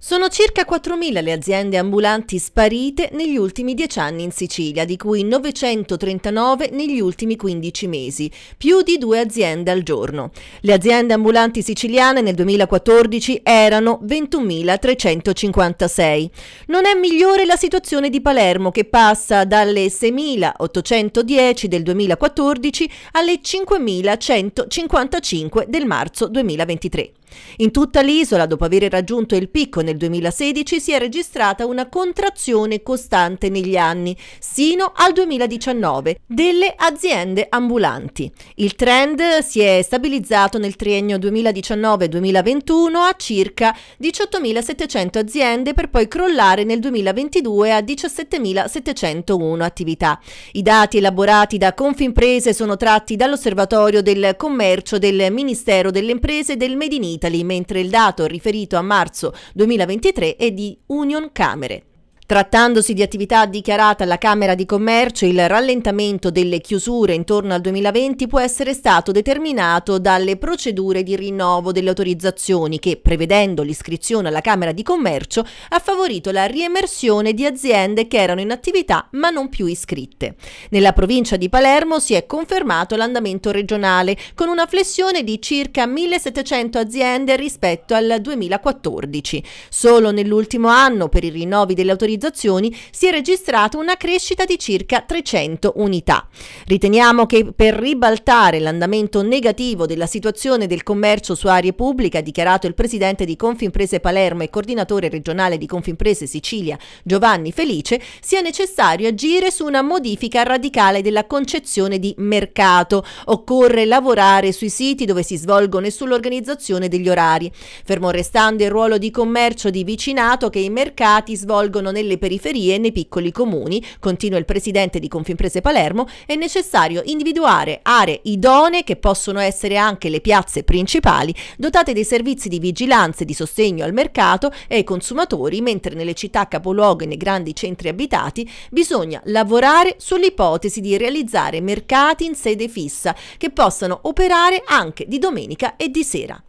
Sono circa 4.000 le aziende ambulanti sparite negli ultimi 10 anni in Sicilia, di cui 939 negli ultimi 15 mesi, più di due aziende al giorno. Le aziende ambulanti siciliane nel 2014 erano 21.356. Non è migliore la situazione di Palermo che passa dalle 6.810 del 2014 alle 5.155 del marzo 2023. In tutta l'isola, dopo aver raggiunto il picco nel 2016, si è registrata una contrazione costante negli anni, sino al 2019, delle aziende ambulanti. Il trend si è stabilizzato nel triennio 2019-2021 a circa 18.700 aziende per poi crollare nel 2022 a 17.701 attività. I dati elaborati da Confimprese sono tratti dall'Osservatorio del Commercio del Ministero delle Imprese del Medinini Italy, mentre il dato riferito a marzo 2023 è di Union Camere. Trattandosi di attività dichiarata alla Camera di Commercio, il rallentamento delle chiusure intorno al 2020 può essere stato determinato dalle procedure di rinnovo delle autorizzazioni che, prevedendo l'iscrizione alla Camera di Commercio, ha favorito la riemersione di aziende che erano in attività ma non più iscritte. Nella provincia di Palermo si è confermato l'andamento regionale, con una flessione di circa 1.700 aziende rispetto al 2014. Solo nell'ultimo anno, per i rinnovi delle autorizzazioni, organizzazioni si è registrata una crescita di circa 300 unità. Riteniamo che per ribaltare l'andamento negativo della situazione del commercio su aree pubbliche, ha dichiarato il presidente di Confimprese Palermo e coordinatore regionale di Confimprese Sicilia, Giovanni Felice, sia necessario agire su una modifica radicale della concezione di mercato. Occorre lavorare sui siti dove si svolgono e sull'organizzazione degli orari, fermo restando il ruolo di commercio di vicinato che i mercati svolgono nella nelle periferie e nei piccoli comuni, continua il presidente di Confimprese Palermo, è necessario individuare aree idonee che possono essere anche le piazze principali, dotate dei servizi di vigilanza e di sostegno al mercato e ai consumatori, mentre nelle città capoluogo e nei grandi centri abitati bisogna lavorare sull'ipotesi di realizzare mercati in sede fissa che possano operare anche di domenica e di sera.